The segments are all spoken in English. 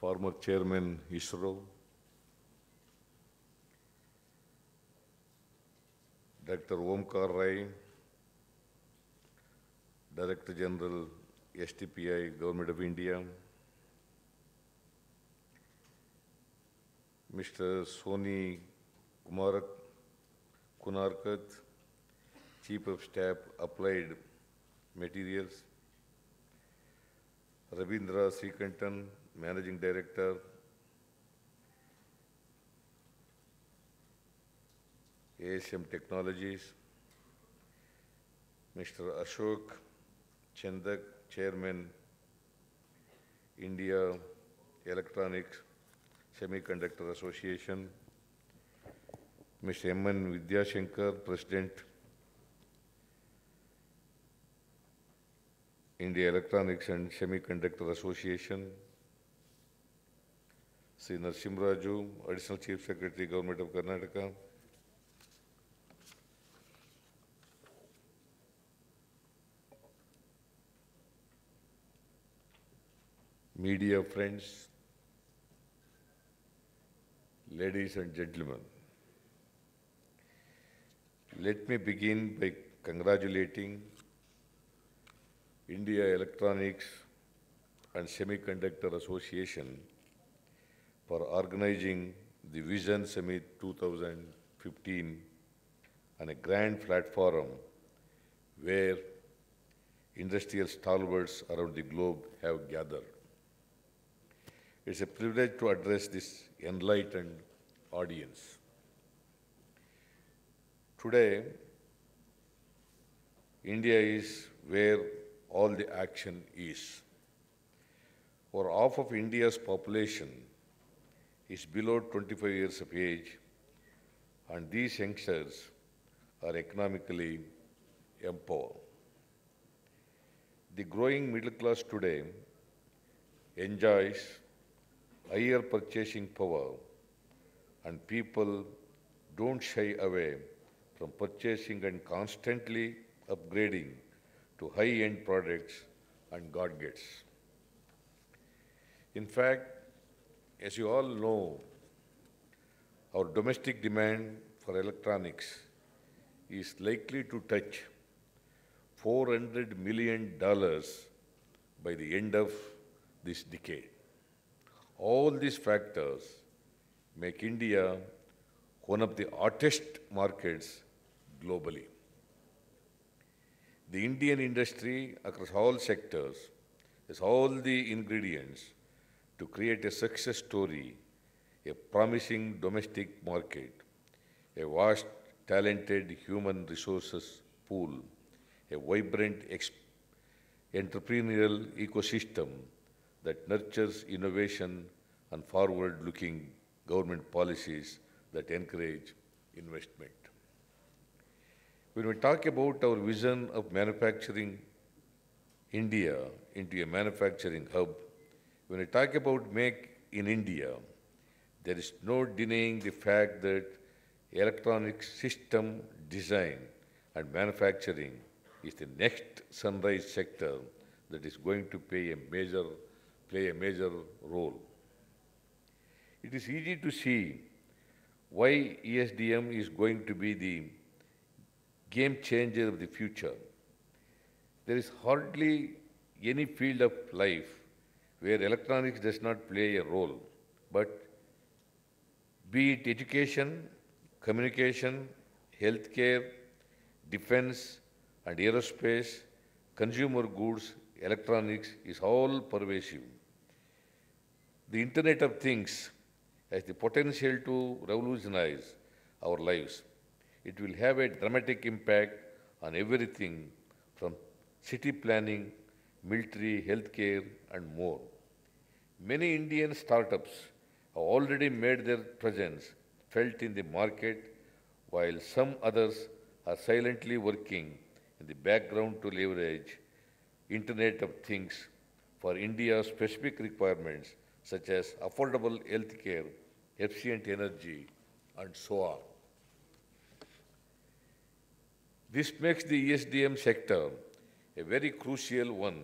former chairman ISRO, Dr. Omkar Rai, Director General STPI, Government of India, Mr. Soni Kumarak Kunarkat, Chief of Staff, Applied Materials, Rabindra Srikantan, Managing Director, ASM Technologies, Mr. Ashok Chandak, Chairman, India Electronics Semiconductor Association, Mr. M.N. Vidyashankar, President, India Electronics and Semiconductor Association, Sri Narsimraju, Additional Chief Secretary, Government of Karnataka. Media friends, ladies and gentlemen, let me begin by congratulating India Electronics and Semiconductor Association for organizing the Vision Summit 2015 on a grand platform where industrial stalwarts around the globe have gathered. It's a privilege to address this enlightened audience. Today, India is where all the action is. For half of India's population, is below 25 years of age, and these youngsters are economically empowered. The growing middle class today enjoys higher purchasing power, and people don't shy away from purchasing and constantly upgrading to high end products and gadgets. In fact, as you all know, our domestic demand for electronics is likely to touch $400 million by the end of this decade. All these factors make India one of the hottest markets globally. The Indian industry across all sectors has all the ingredients to create a success story, a promising domestic market, a vast, talented human resources pool, a vibrant entrepreneurial ecosystem that nurtures innovation and forward-looking government policies that encourage investment. When we talk about our vision of manufacturing India into a manufacturing hub, when I talk about make in India, there is no denying the fact that electronic system design and manufacturing is the next sunrise sector that is going to play a major, play a major role. It is easy to see why ESDM is going to be the game changer of the future. There is hardly any field of life where electronics does not play a role, but be it education, communication, healthcare, defense and aerospace, consumer goods, electronics is all pervasive. The Internet of Things has the potential to revolutionize our lives. It will have a dramatic impact on everything from city planning military, healthcare, and more. Many Indian startups have already made their presence felt in the market, while some others are silently working in the background to leverage Internet of Things for India's specific requirements such as affordable healthcare, efficient energy, and so on. This makes the ESDM sector a very crucial one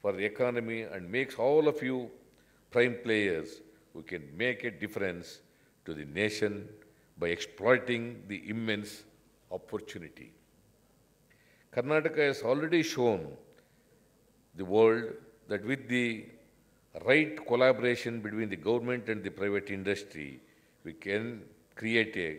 for the economy and makes all of you prime players who can make a difference to the nation by exploiting the immense opportunity. Karnataka has already shown the world that with the right collaboration between the government and the private industry, we can create a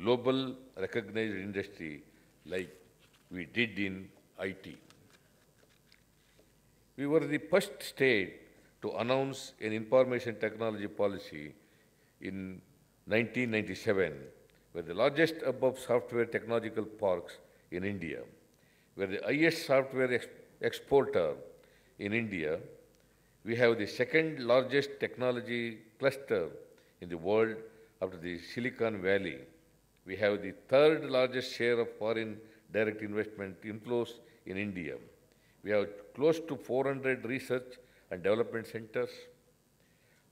global recognized industry like we did in IT. We were the first state to announce an information technology policy in 1997, where the largest above software technological parks in India, where the highest software ex exporter in India, we have the second largest technology cluster in the world after the Silicon Valley. We have the third largest share of foreign direct investment inflows in India. We have close to 400 research and development centers.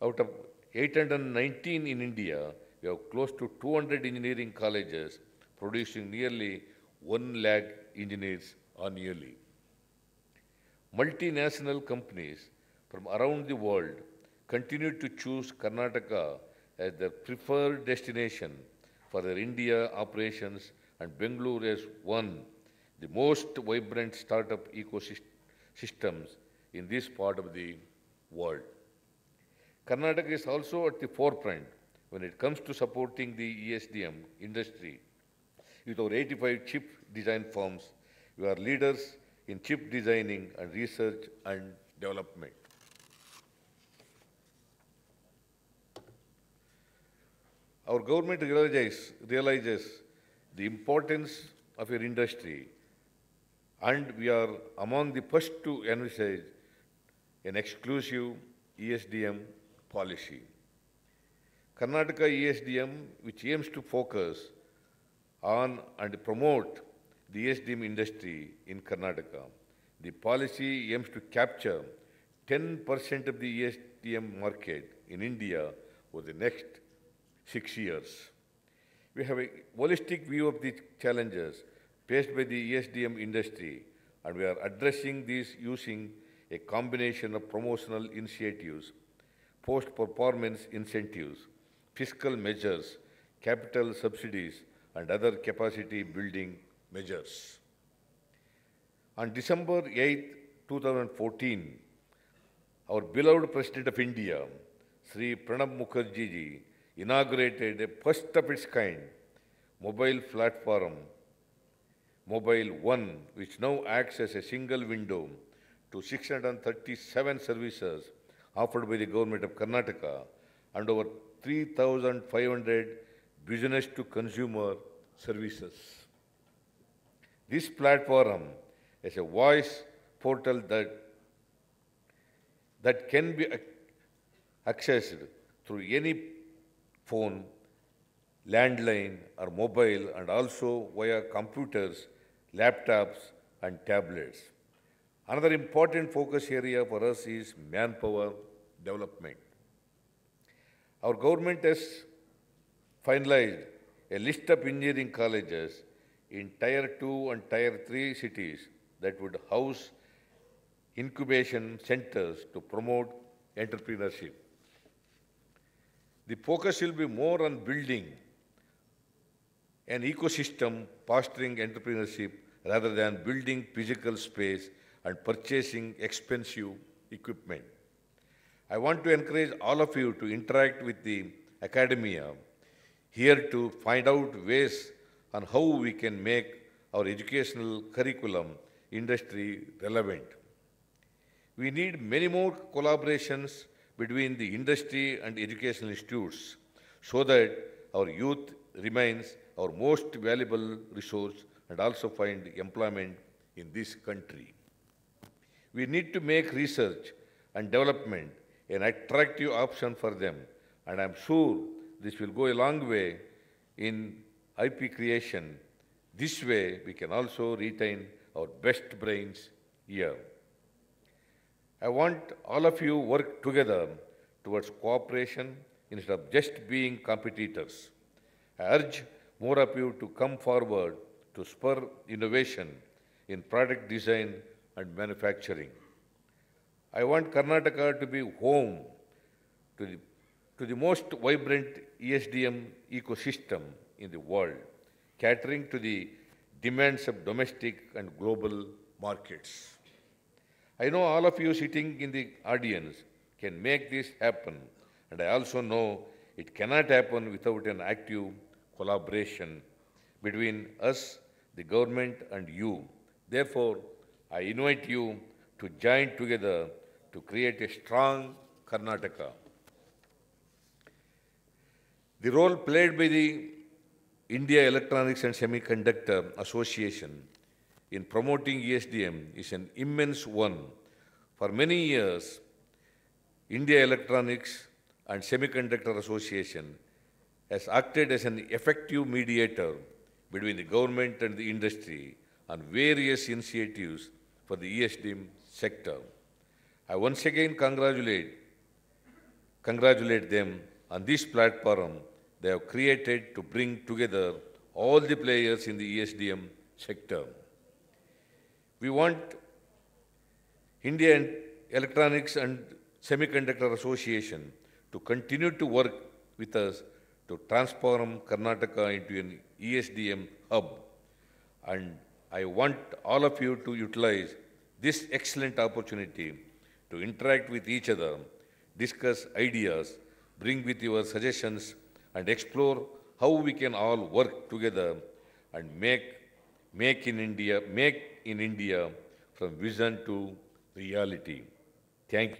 Out of 819 in India, we have close to 200 engineering colleges producing nearly 1 lakh engineers annually. Multinational companies from around the world continue to choose Karnataka as their preferred destination for their India operations and Bengaluru as one the most vibrant startup ecosystems in this part of the world. Karnataka is also at the forefront when it comes to supporting the ESDM industry. With our 85 chip design firms, we are leaders in chip designing and research and development. Our government realizes, realizes the importance of your industry and we are among the first to envisage an exclusive ESDM policy. Karnataka ESDM, which aims to focus on and promote the ESDM industry in Karnataka. The policy aims to capture 10% of the ESDM market in India over the next six years. We have a holistic view of the challenges faced by the ESDM industry, and we are addressing these using a combination of promotional initiatives, post-performance incentives, fiscal measures, capital subsidies, and other capacity-building measures. On December 8, 2014, our beloved President of India, Sri Pranab Mukherjee, inaugurated a first of its kind mobile platform mobile one, which now acts as a single window to 637 services offered by the government of Karnataka and over 3,500 business to consumer services. This platform is a voice portal that, that can be accessed through any phone, landline or mobile and also via computers laptops, and tablets. Another important focus area for us is manpower development. Our government has finalized a list of engineering colleges in Tier 2 and Tier 3 cities that would house incubation centers to promote entrepreneurship. The focus will be more on building an ecosystem fostering entrepreneurship rather than building physical space and purchasing expensive equipment. I want to encourage all of you to interact with the academia here to find out ways on how we can make our educational curriculum industry relevant. We need many more collaborations between the industry and educational institutes so that our youth remains our most valuable resource and also find employment in this country. We need to make research and development an attractive option for them, and I'm sure this will go a long way in IP creation. This way, we can also retain our best brains here. I want all of you work together towards cooperation instead of just being competitors. I urge more of you to come forward to spur innovation in product design and manufacturing. I want Karnataka to be home to the, to the most vibrant ESDM ecosystem in the world, catering to the demands of domestic and global markets. I know all of you sitting in the audience can make this happen, and I also know it cannot happen without an active collaboration between us the government and you. Therefore, I invite you to join together to create a strong Karnataka. The role played by the India Electronics and Semiconductor Association in promoting ESDM is an immense one. For many years, India Electronics and Semiconductor Association has acted as an effective mediator between the government and the industry on various initiatives for the ESDM sector. I once again congratulate, congratulate them on this platform they have created to bring together all the players in the ESDM sector. We want Indian Electronics and Semiconductor Association to continue to work with us to transform Karnataka into an ESDM hub. And I want all of you to utilize this excellent opportunity to interact with each other, discuss ideas, bring with your suggestions, and explore how we can all work together and make, make in India, make in India from vision to reality. Thank you.